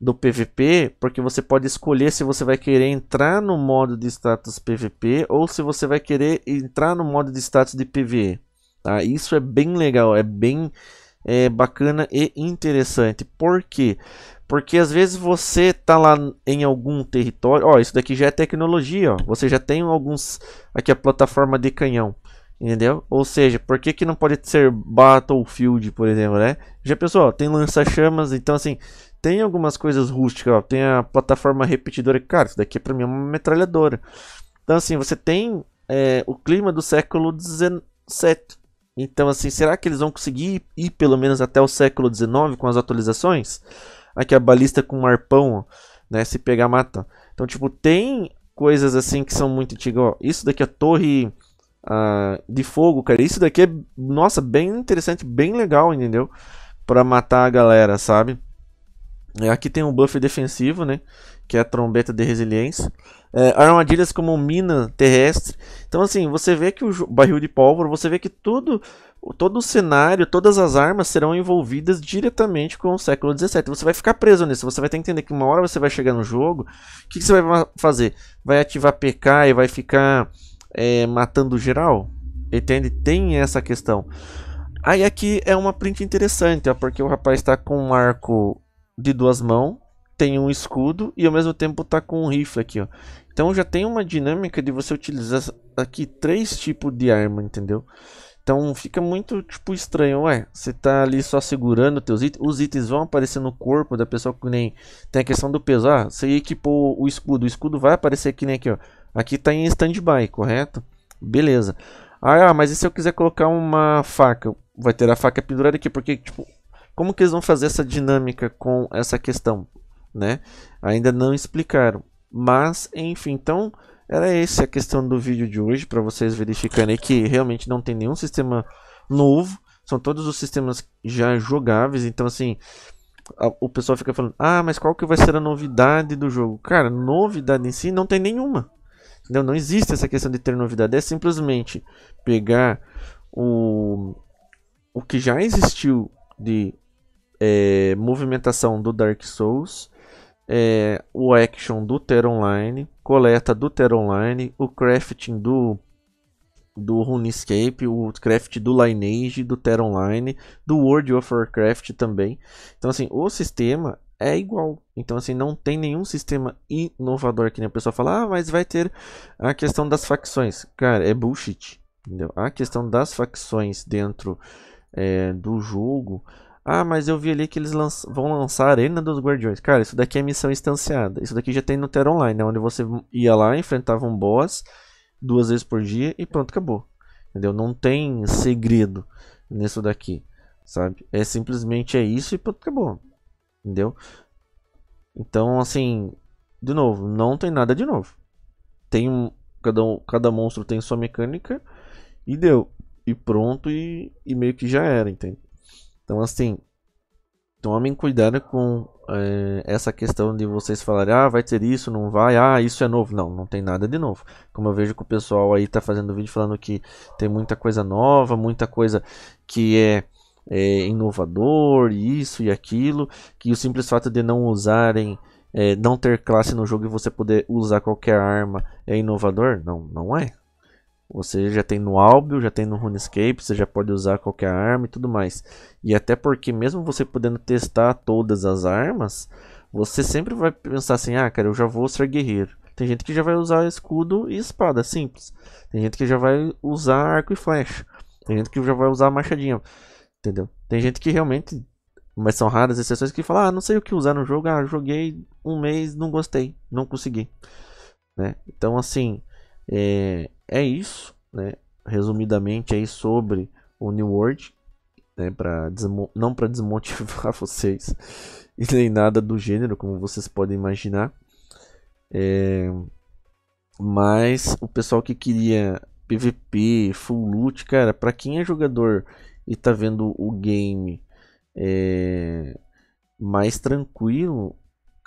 do PVP, porque você pode escolher se você vai querer entrar no modo de status PVP ou se você vai querer entrar no modo de status de PVE. Tá? Isso é bem legal, é bem é, bacana e interessante. Por quê? Porque às vezes você tá lá em algum território, ó, isso daqui já é tecnologia, ó. Você já tem alguns aqui a plataforma de canhão, entendeu? Ou seja, por que que não pode ser Battlefield, por exemplo, né? Já pensou, ó, tem lança-chamas, então assim, tem algumas coisas rústicas, ó, tem a plataforma repetidora, cara, isso daqui para mim é uma metralhadora. Então assim, você tem é, o clima do século 17. Então assim, será que eles vão conseguir ir pelo menos até o século 19 com as atualizações? Aqui ah, a é balista com um arpão, né? Se pegar, mata. Então, tipo, tem coisas assim que são muito antigas. Ó, isso daqui é a torre uh, de fogo, cara. Isso daqui é, nossa, bem interessante, bem legal, entendeu? Pra matar a galera, sabe? É, aqui tem um buff defensivo, né? Que é a trombeta de resiliência. É, armadilhas como mina terrestre. Então, assim, você vê que o barril de pólvora, você vê que tudo todo o cenário, todas as armas serão envolvidas diretamente com o século XVII. Você vai ficar preso nisso, você vai ter que entender que uma hora você vai chegar no jogo, o que, que, você vai fazer? Vai ativar PK e vai ficar é, matando geral? Entende? Tem essa questão. Aí aqui é uma print interessante, ó, porque o rapaz está com um arco de duas mãos, tem um escudo e ao mesmo tempo está com um rifle aqui, ó. Então já tem uma dinâmica de você utilizar aqui três tipos de arma, entendeu? Então fica muito tipo estranho, ué. Você tá ali só segurando teus itens. Os itens vão aparecer no corpo da pessoa que nem. Tem a questão do peso. Ah, você equipou o escudo. O escudo vai aparecer aqui nem aqui, ó. Aqui tá em stand-by, correto? Beleza. Ah, mas e se eu quiser colocar uma faca? Vai ter a faca pendurada aqui, porque, tipo, como que eles vão fazer essa dinâmica com essa questão, né? Ainda não explicaram. Mas, enfim, então era essa a questão do vídeo de hoje, para vocês verificarem que realmente não tem nenhum sistema novo. São todos os sistemas já jogáveis, então assim, o pessoal fica falando, ah, mas qual que vai ser a novidade do jogo? Cara, novidade em si não tem nenhuma. Entendeu? Não existe essa questão de ter novidade, é simplesmente pegar o, o que já existiu de é, movimentação do Dark Souls é, o action do Ter Online, coleta do Ter Online, o crafting do do RuneScape, o craft do Lineage, do Terra Online, do World of Warcraft também. Então assim, o sistema é igual. Então assim, não tem nenhum sistema inovador que nem a pessoa fala: "Ah, mas vai ter a questão das facções". Cara, é bullshit. Entendeu? A questão das facções dentro é, do jogo ah, mas eu vi ali que eles vão lançar a Arena dos Guardiões. Cara, isso daqui é missão instanciada. Isso daqui já tem no Terra Online, né? Onde você ia lá, enfrentava um boss duas vezes por dia e pronto, acabou. Entendeu? Não tem segredo nisso daqui, sabe? É simplesmente é isso e pronto, acabou. Entendeu? Então, assim, de novo, não tem nada de novo. Tem um, cada, um, cada monstro tem sua mecânica e deu. E pronto, e, e meio que já era, entende? Então, assim, tomem cuidado com é, essa questão de vocês falarem, ah, vai ter isso, não vai, ah, isso é novo. Não, não tem nada de novo. Como eu vejo que o pessoal aí tá fazendo vídeo falando que tem muita coisa nova, muita coisa que é, é inovador, isso e aquilo, que o simples fato de não usarem. É, não ter classe no jogo e você poder usar qualquer arma é inovador? Não, não é. Você já tem no Albio, já tem no RuneScape, você já pode usar qualquer arma e tudo mais. E até porque mesmo você podendo testar todas as armas, você sempre vai pensar assim, ah cara, eu já vou ser guerreiro. Tem gente que já vai usar escudo e espada, simples. Tem gente que já vai usar arco e flecha. Tem gente que já vai usar machadinha, entendeu? Tem gente que realmente, mas são raras exceções que fala, ah, não sei o que usar no jogo, ah, joguei um mês, não gostei, não consegui. Né? Então assim, é, é isso, né? Resumidamente aí é sobre o New World, né? Pra não para desmotivar vocês e nem nada do gênero, como vocês podem imaginar. É... Mas o pessoal que queria PVP, full loot, cara, para quem é jogador e tá vendo o game é... mais tranquilo,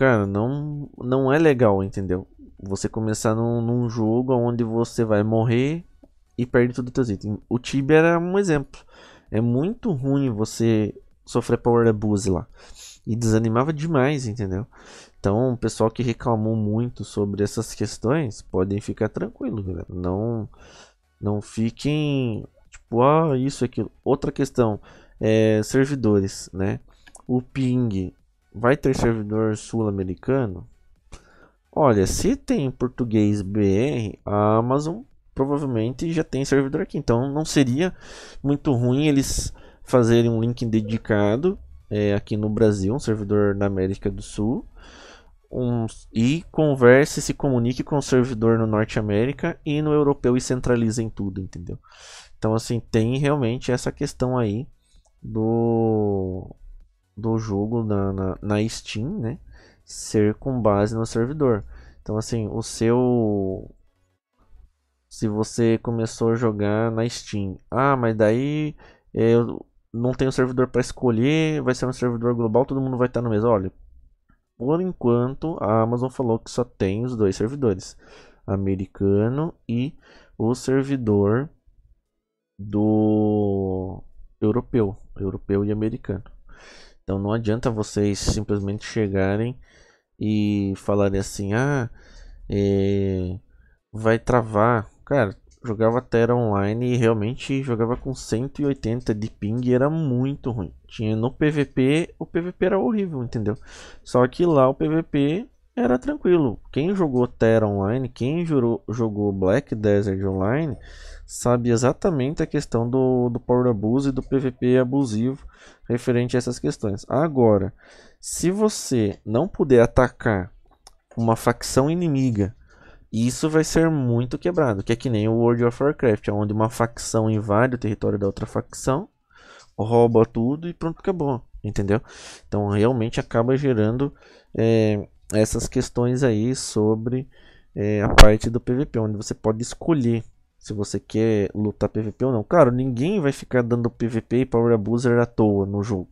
Cara, não, não é legal, entendeu? Você começar num, num jogo onde você vai morrer e perde tudo os teus itens. O Tibia era um exemplo. É muito ruim você sofrer power abuse lá. E desanimava demais, entendeu? Então, o pessoal que reclamou muito sobre essas questões, podem ficar tranquilo galera. Não, não fiquem, tipo, ah, isso, aquilo. Outra questão, é servidores, né? O ping Vai ter servidor sul-americano? Olha, se tem português BR, a Amazon provavelmente já tem servidor aqui. Então não seria muito ruim eles fazerem um link dedicado é, aqui no Brasil, um servidor na América do Sul. Um, e converse, se comunique com o servidor no Norte América e no europeu e centralizem tudo, entendeu? Então assim, tem realmente essa questão aí do do jogo na, na, na Steam, né? Ser com base no servidor. Então, assim, o seu. Se você começou a jogar na Steam, ah, mas daí eu não tenho servidor para escolher, vai ser um servidor global, todo mundo vai estar no mesmo. Olha, por enquanto a Amazon falou que só tem os dois servidores, americano e o servidor do europeu, europeu e americano. Então não adianta vocês simplesmente chegarem e falarem assim, ah, é, vai travar. Cara, jogava Terra Online e realmente jogava com 180 de ping e era muito ruim. Tinha no PVP, o PVP era horrível, entendeu? Só que lá o PVP era tranquilo. Quem jogou Terra Online, quem jurou, jogou Black Desert Online, sabe exatamente a questão do, do Power Abuse e do PVP abusivo referente a essas questões. Agora, se você não puder atacar uma facção inimiga, isso vai ser muito quebrado, que é que nem o World of Warcraft, é onde uma facção invade o território da outra facção, rouba tudo e pronto, acabou entendeu? Então realmente acaba gerando é, essas questões aí sobre é, a parte do PVP, onde você pode escolher se você quer lutar PVP ou não. Claro, ninguém vai ficar dando PVP e Power Abuser à toa no jogo,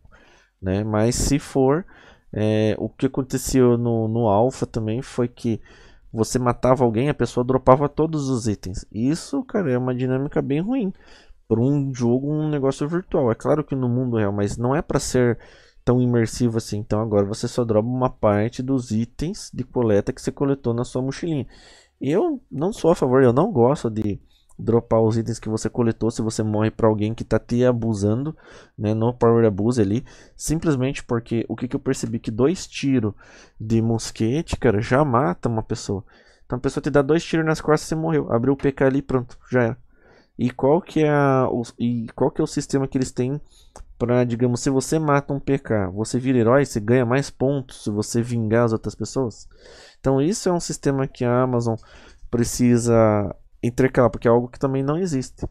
né? Mas se for, é, o que aconteceu no, no Alpha também foi que você matava alguém, a pessoa dropava todos os itens. Isso, cara, é uma dinâmica bem ruim para um jogo, um negócio virtual. É claro que no mundo real, mas não é para ser tão imersivo assim. Então agora você só dropa uma parte dos itens de coleta que você coletou na sua mochilinha. Eu não sou a favor, eu não gosto de dropar os itens que você coletou se você morre para alguém que tá te abusando, né, no power abuse ali, simplesmente porque o que, que eu percebi que dois tiros de mosquete, cara, já mata uma pessoa. Então a pessoa te dá dois tiros nas costas e você morreu. Abriu o PK ali, pronto, já era e qual que é a, o, e qual que é o sistema que eles têm para, digamos, se você mata um PK, você vira herói, você ganha mais pontos se você vingar as outras pessoas. Então isso é um sistema que a Amazon precisa entrecalar porque é algo que também não existe.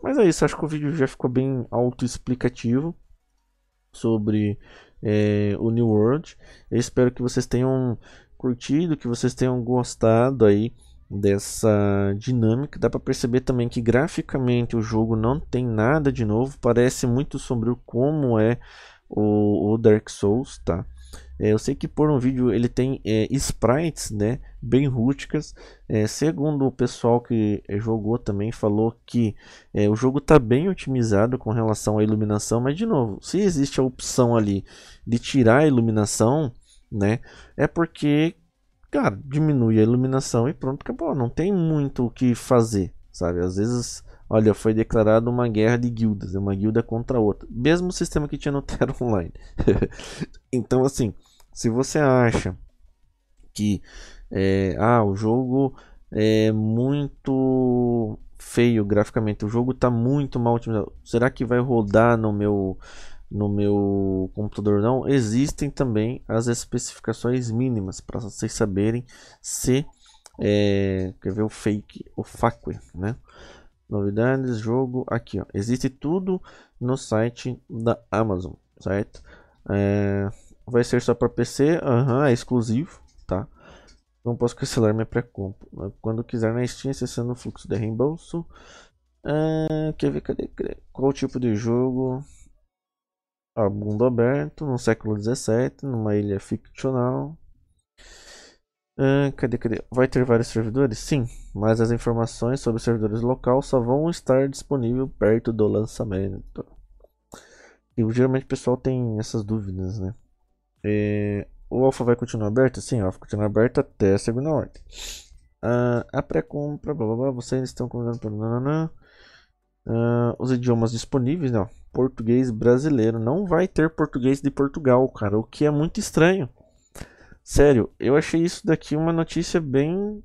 Mas é isso, acho que o vídeo já ficou bem autoexplicativo sobre é, o New World. Eu espero que vocês tenham curtido, que vocês tenham gostado aí dessa dinâmica. Dá para perceber também que graficamente o jogo não tem nada de novo, parece muito sombrio como é o, o Dark Souls, tá? É, eu sei que por um vídeo ele tem é, sprites, né, bem rústicas. É, segundo o pessoal que jogou também falou que é, o jogo está bem otimizado com relação à iluminação, mas de novo, se existe a opção ali de tirar a iluminação, né, é porque cara, diminui a iluminação e pronto, acabou. Não tem muito o que fazer, sabe? Às vezes, olha, foi declarada uma guerra de guildas, uma guilda contra outra. Mesmo sistema que tinha no Terra Online. então, assim, se você acha que é, ah, o jogo é muito feio graficamente, o jogo está muito mal otimizado. Será que vai rodar no meu no meu computador não, existem também as especificações mínimas para vocês saberem se é, quer ver o fake, o faque, né? Novidades, jogo, aqui ó, existe tudo no site da Amazon, certo? É, vai ser só para PC, uhum, é exclusivo, tá? Não posso cancelar minha pré-compra. Quando quiser na Steam, acessando o fluxo de reembolso. É, quer ver, cadê, cadê? Qual tipo de jogo? a mundo aberto, no século XVII, numa ilha ficcional. Uh, cadê, cadê? Vai ter vários servidores? Sim, mas as informações sobre os servidores local só vão estar disponível perto do lançamento. E geralmente o pessoal tem essas dúvidas, né? É, o alfa vai continuar aberto? Sim, o continua aberto até a segunda ordem. Uh, a pré-compra, blá blá blá, vocês estão convidando para... Uh, os idiomas disponíveis, né Português brasileiro. Não vai ter português de Portugal, cara. O que é muito estranho. Sério, eu achei isso daqui uma notícia bem.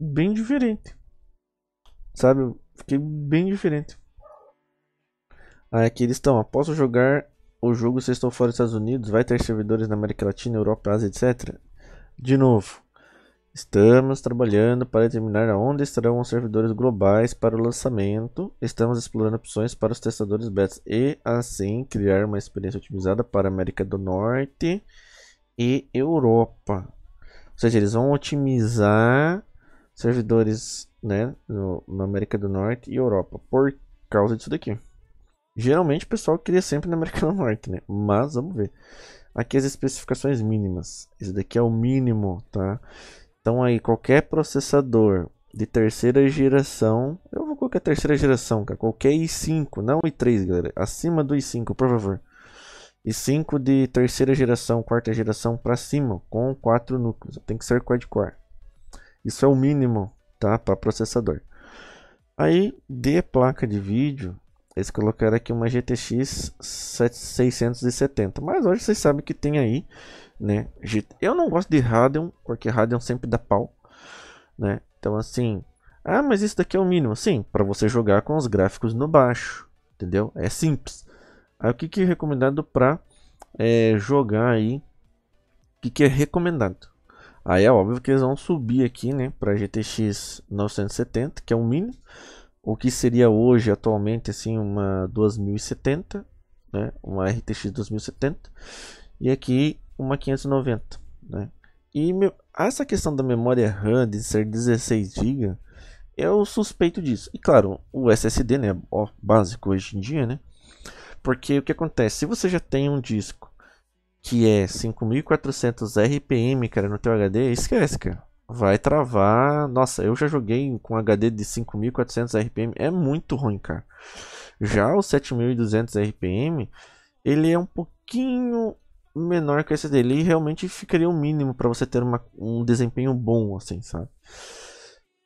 bem diferente. Sabe? fiquei bem diferente. Aí aqui eles estão. Posso jogar o jogo se estão fora dos Estados Unidos? Vai ter servidores na América Latina, Europa, Ásia, etc. De novo. Estamos trabalhando para determinar onde estarão os servidores globais para o lançamento. Estamos explorando opções para os testadores beta e, assim, criar uma experiência otimizada para América do Norte e Europa. Ou seja, eles vão otimizar servidores né, no, na América do Norte e Europa por causa disso daqui. Geralmente o pessoal cria sempre na América do Norte, né? Mas vamos ver. Aqui as especificações mínimas. Esse daqui é o mínimo, tá? Então aí qualquer processador de terceira geração, eu vou colocar terceira geração, cara, qualquer i5, não i3, galera, acima do i5, por favor. i5 de terceira geração, quarta geração para cima, com quatro núcleos, tem que ser quad-core. Isso é o mínimo, tá, para processador. Aí de placa de vídeo, eles colocaram aqui uma GTX 670, mas hoje vocês sabem que tem aí né? Eu não gosto de Radeon, porque Radeon sempre dá pau, né? Então assim, ah, mas isso daqui é o mínimo. Sim, para você jogar com os gráficos no baixo, entendeu? É simples. Aí o que, que é recomendado para é, jogar aí? O que, que é recomendado? Aí é óbvio que eles vão subir aqui, né, para GTX 970, que é o mínimo. O que seria hoje, atualmente, assim, uma 2070, né, uma RTX 2070. E aqui uma 590, né? E meu, essa questão da memória RAM de ser 16 GB, eu suspeito disso. E claro, o SSD, né, ó, básico hoje em dia, né? Porque o que acontece? Se você já tem um disco que é 5400 RPM, cara, no teu HD, esquece, cara. Vai travar. Nossa, eu já joguei com HD de 5400 RPM, é muito ruim, cara. Já o 7200 RPM, ele é um pouquinho menor que esse dele e realmente ficaria o um mínimo para você ter uma, um desempenho bom, assim, sabe?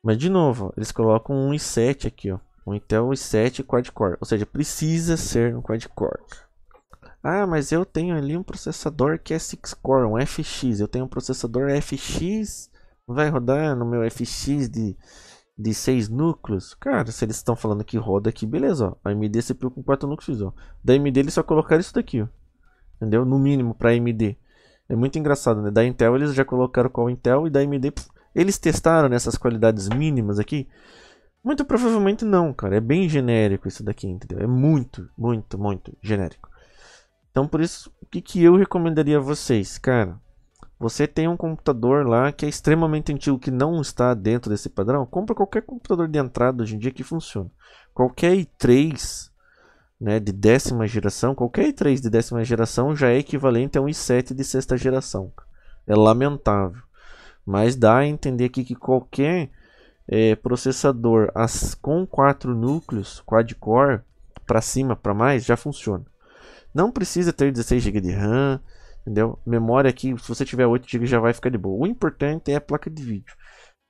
Mas de novo, eles colocam um i7 aqui, ó. Um Intel i7 quad-core, ou seja, precisa ser um quad-core. Ah, mas eu tenho ali um processador que é 6-core, um FX. Eu tenho um processador FX, vai rodar no meu FX de, de 6 núcleos. Cara, se eles estão falando que roda aqui, beleza, ó. AMD CPU com 4 núcleos, ó. Da AMD eles só colocaram isso daqui, ó entendeu? No mínimo para AMD. É muito engraçado, né? Da Intel eles já colocaram qual Intel e da AMD eles testaram nessas qualidades mínimas aqui. Muito provavelmente não, cara. É bem genérico isso daqui, entendeu? É muito, muito, muito genérico. Então por isso, o que, que eu recomendaria a vocês, cara? Você tem um computador lá que é extremamente antigo, que não está dentro desse padrão, compra qualquer computador de entrada hoje em dia que funciona. Qualquer i3 né, de décima geração, qualquer i3 de décima geração já é equivalente a um i7 de sexta geração. É lamentável. Mas dá a entender aqui que qualquer é, processador as, com quatro núcleos quad-core para cima, para mais, já funciona. Não precisa ter 16 GB de RAM, entendeu? Memória aqui, se você tiver 8 GB já vai ficar de boa. O importante é a placa de vídeo.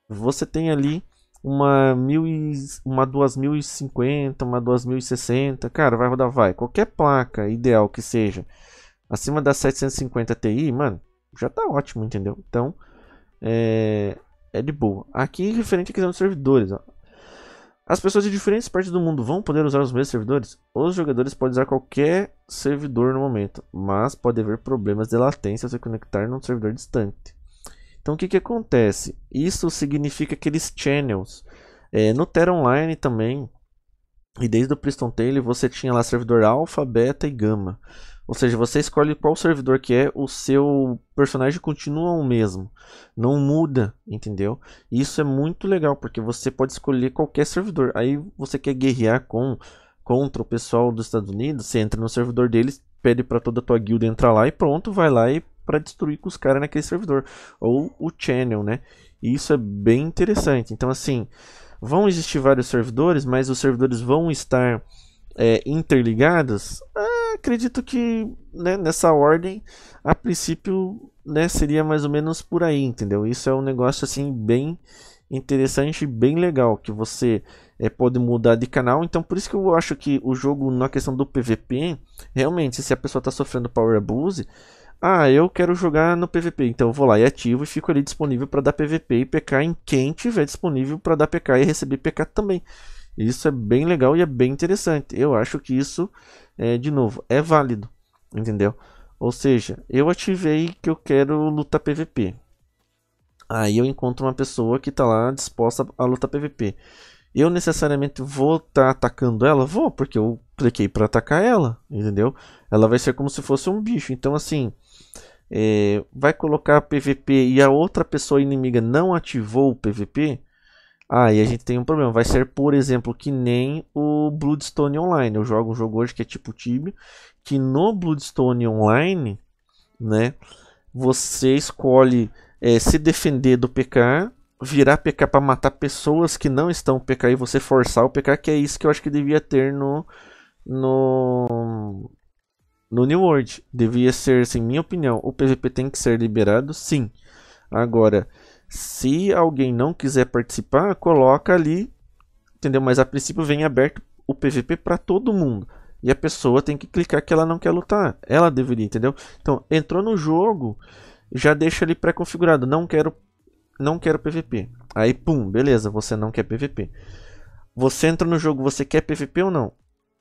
Você tem ali uma, mil e, uma 2050, uma 2060, cara, vai rodar, vai. Qualquer placa ideal que seja acima da 750 Ti, mano, já tá ótimo, entendeu? Então, é, é de boa. Aqui, referente à questão dos servidores, ó. As pessoas de diferentes partes do mundo vão poder usar os mesmos servidores? Os jogadores podem usar qualquer servidor no momento, mas pode haver problemas de latência ao se conectar num servidor distante. Então o que, que acontece? Isso significa aqueles channels. É, no Terra Online também, e desde o Priston Taylor, você tinha lá servidor alfa, beta e gama. Ou seja, você escolhe qual servidor que é, o seu personagem continua o mesmo. Não muda, entendeu? E isso é muito legal, porque você pode escolher qualquer servidor. Aí você quer guerrear com contra o pessoal dos Estados Unidos, você entra no servidor deles, pede para toda a tua guilda entrar lá e pronto, vai lá e para destruir com os caras naquele servidor. Ou o channel, né? E isso é bem interessante. Então, assim, vão existir vários servidores, mas os servidores vão estar é, interligados? Ah, acredito que né, nessa ordem, a princípio, né, seria mais ou menos por aí, entendeu? Isso é um negócio, assim, bem interessante bem legal, que você é, pode mudar de canal. Então, por isso que eu acho que o jogo, na questão do PVP, realmente, se a pessoa está sofrendo power abuse, ah, eu quero jogar no PVP, então eu vou lá e ativo e fico ali disponível para dar PVP e PK em quem tiver disponível para dar PK e receber PK também. Isso é bem legal e é bem interessante. Eu acho que isso, é, de novo, é válido, entendeu? Ou seja, eu ativei que eu quero lutar PVP. Aí eu encontro uma pessoa que está lá disposta a lutar PVP. Eu necessariamente vou estar tá atacando ela? Vou, porque eu cliquei para atacar ela, entendeu? Ela vai ser como se fosse um bicho. Então, assim, é, vai colocar PVP e a outra pessoa inimiga não ativou o PVP, aí ah, a gente tem um problema. Vai ser, por exemplo, que nem o Bloodstone Online. Eu jogo um jogo hoje que é tipo Tibia, que no Bloodstone Online, né, você escolhe é, se defender do PK, virar PK para matar pessoas que não estão PK e você forçar o PK, que é isso que eu acho que devia ter no no no New World. Devia ser, assim, minha opinião, o PVP tem que ser liberado, sim. Agora, se alguém não quiser participar, coloca ali, entendeu? Mas a princípio vem aberto o PVP para todo mundo. E a pessoa tem que clicar que ela não quer lutar. Ela deveria, entendeu? Então, entrou no jogo, já deixa ali pré-configurado, não quero não quero PVP. Aí, pum, beleza, você não quer PVP. Você entra no jogo, você quer PVP ou não?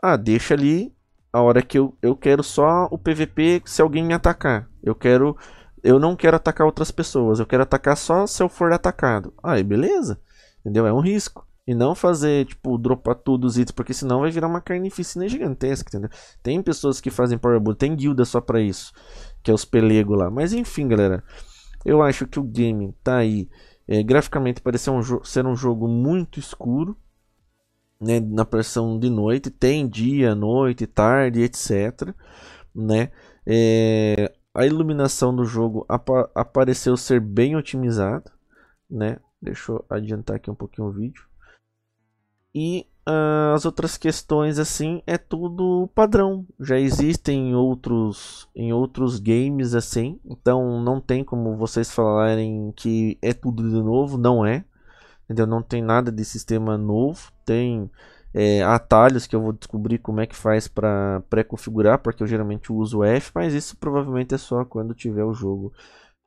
Ah, deixa ali a hora que eu, eu quero só o PVP se alguém me atacar. Eu quero. Eu não quero atacar outras pessoas. Eu quero atacar só se eu for atacado. Aí, beleza. Entendeu? É um risco. E não fazer, tipo, dropar tudo os itens, porque senão vai virar uma carnificina gigantesca, entendeu? Tem pessoas que fazem power boot, tem guilda só pra isso, que é os pelego lá. Mas enfim, galera, eu acho que o game tá aí, é, graficamente parece um ser um jogo muito escuro, né, na pressão de noite, tem dia, noite, tarde, etc. Né? É, a iluminação do jogo apareceu ser bem otimizada. Né? Deixa eu adiantar aqui um pouquinho o vídeo. E uh, as outras questões assim é tudo padrão. Já existem em outros em outros games assim, então não tem como vocês falarem que é tudo de novo, não é entendeu? Não tem nada de sistema novo, tem é, atalhos que eu vou descobrir como é que faz para pré-configurar, porque eu geralmente uso F, mas isso provavelmente é só quando tiver o jogo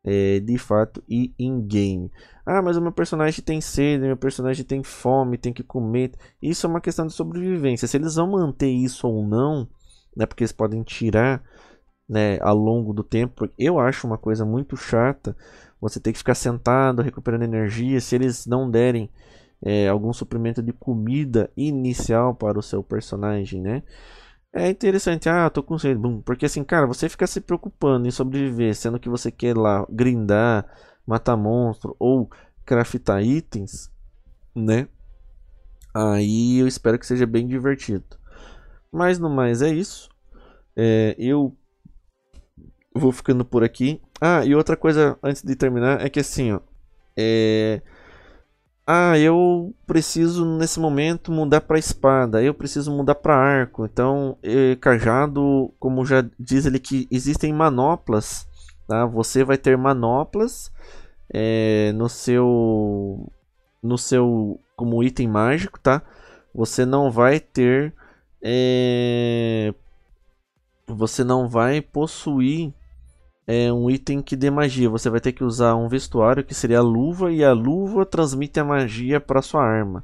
é, de fato e in-game. Ah, mas o meu personagem tem sede, meu personagem tem fome, tem que comer. Isso é uma questão de sobrevivência. Se eles vão manter isso ou não, né, porque eles podem tirar né, ao longo do tempo. Eu acho uma coisa muito chata você tem que ficar sentado recuperando energia. Se eles não derem é, algum suprimento de comida inicial para o seu personagem, né? É interessante, ah, tô com sede, bum, porque assim, cara, você fica se preocupando em sobreviver, sendo que você quer lá grindar, matar monstro ou craftar itens, né? Aí eu espero que seja bem divertido. Mas no mais é isso. É, eu vou ficando por aqui. Ah, e outra coisa antes de terminar é que assim, ó. É... Ah, eu preciso nesse momento mudar para espada, eu preciso mudar para arco. Então, é, cajado, como já diz ele que existem manoplas, tá? Você vai ter manoplas é, no seu no seu como item mágico, tá? Você não vai ter é, você não vai possuir é um item que dê magia. Você vai ter que usar um vestuário que seria a luva e a luva transmite a magia para sua arma.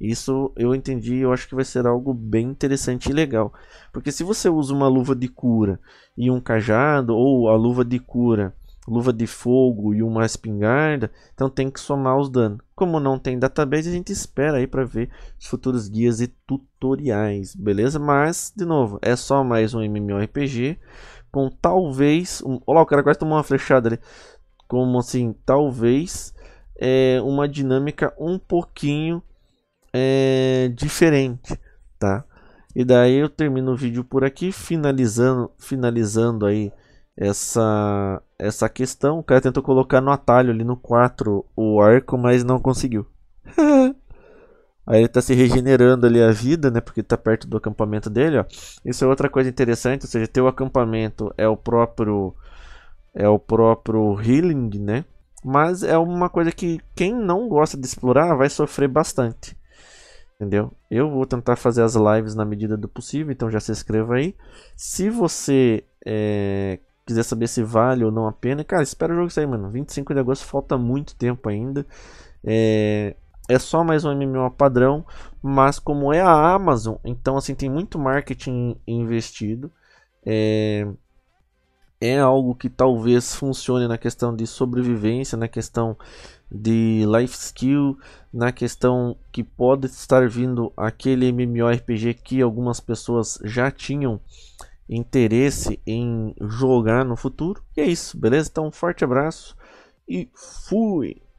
Isso eu entendi, eu acho que vai ser algo bem interessante e legal. Porque se você usa uma luva de cura e um cajado, ou a luva de cura, luva de fogo e uma espingarda, então tem que somar os danos. Como não tem database, a gente espera aí para ver os futuros guias e tutoriais, beleza? Mas, de novo, é só mais um MMORPG com talvez. Um, olha lá, o cara quase tomou uma flechada ali. Como assim, talvez é, uma dinâmica um pouquinho é, diferente, tá? E daí eu termino o vídeo por aqui, finalizando, finalizando aí essa, essa questão. O cara tentou colocar no atalho ali no 4 o arco, mas não conseguiu. Aí ele tá se regenerando ali a vida, né? Porque tá perto do acampamento dele, ó. Isso é outra coisa interessante, ou seja, teu acampamento é o próprio é o próprio healing, né? Mas é uma coisa que quem não gosta de explorar vai sofrer bastante. Entendeu? Eu vou tentar fazer as lives na medida do possível, então já se inscreva aí. Se você é, quiser saber se vale ou não a pena, cara, espera o jogo sair, mano. 25 de agosto falta muito tempo ainda. É, é só mais um MMO padrão, mas como é a Amazon, então assim tem muito marketing investido. É, é algo que talvez funcione na questão de sobrevivência, na questão de life skill, na questão que pode estar vindo aquele MMORPG que algumas pessoas já tinham interesse em jogar no futuro. E é isso, beleza? Então, um forte abraço e fui!